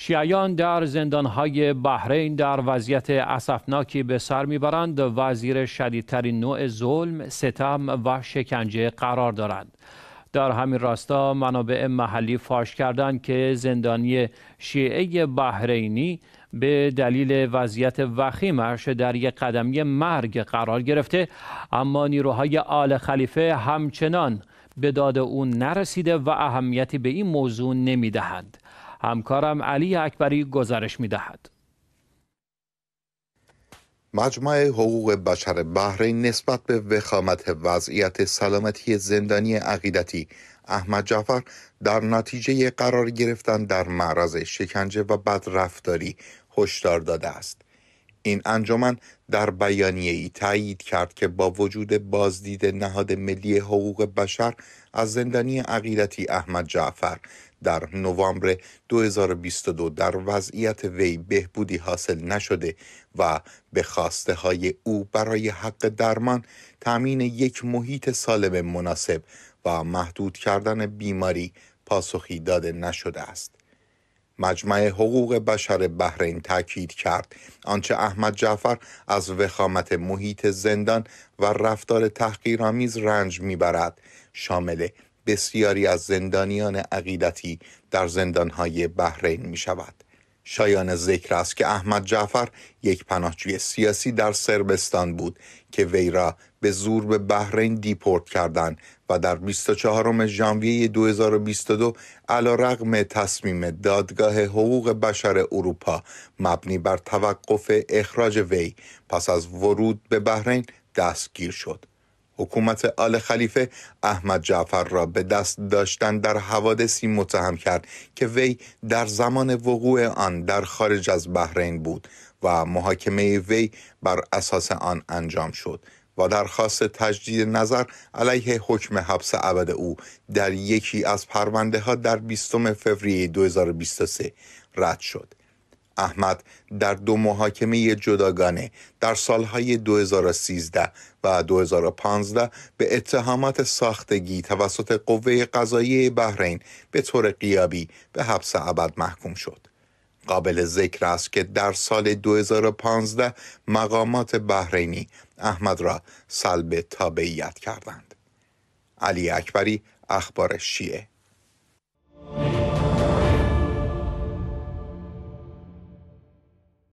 شیعیان در زندانهای بحرین در وضعیت اسفناکی به سر میبرند و زیر شدیدترین نوع ظلم، ستم و شکنجه قرار دارند. در همین راستا منابع محلی فاش کردند که زندانی شیعه بحرینی به دلیل وضعیت وخیمش در یک قدمی مرگ قرار گرفته اما نیروهای آل خلیفه همچنان به داد او نرسیده و اهمیتی به این موضوع نمیدهند. همکارم علی اکبری گزارش دهد. مجمع حقوق بشر بحرین نسبت به وخامت وضعیت سلامتی زندانی عقیدتی احمد جعفر در نتیجه قرار گرفتن در معرض شکنجه و بدرفتاری هشدار داده است. این انجمن در بیانیه ای تایید کرد که با وجود بازدید نهاد ملی حقوق بشر از زندانی عقیدتی احمد جعفر در نوامبر 2022 در وضعیت وی بهبودی حاصل نشده و به خواسته های او برای حق درمان تامین یک محیط سالم مناسب و محدود کردن بیماری پاسخی داده نشده است. مجمع حقوق بشر بحرین تاکید کرد آنچه احمد جعفر از وخامت محیط زندان و رفتار تحقیرآمیز رنج میبرد شامل بسیاری از زندانیان عقیدتی در زندانهای بحرین می شود. شایان ذکر است که احمد جعفر یک پناهجوی سیاسی در سربستان بود که وی را به زور به بحرین دیپورت کردند و در 24 ژانویه 2022 علا رقم تصمیم دادگاه حقوق بشر اروپا مبنی بر توقف اخراج وی پس از ورود به بحرین دستگیر شد. حکومت آل خلیفه احمد جعفر را به دست داشتن در حوادثی متهم کرد که وی در زمان وقوع آن در خارج از بحرین بود و محاکمه وی بر اساس آن انجام شد و درخواست تجدید نظر علیه حکم حبس ابد او در یکی از پرونده ها در 20 فوریه 2023 رد شد. احمد در دو محاکمه جداگانه در سالهای 2013 و 2015 به اتهامات ساختگی توسط قوه قضایی بحرین به طور قیابی به حبس ابد محکوم شد. قابل ذکر است که در سال 2015 مقامات بحرینی احمد را سلب تابعیت کردند. علی اکبری اخبار شیعه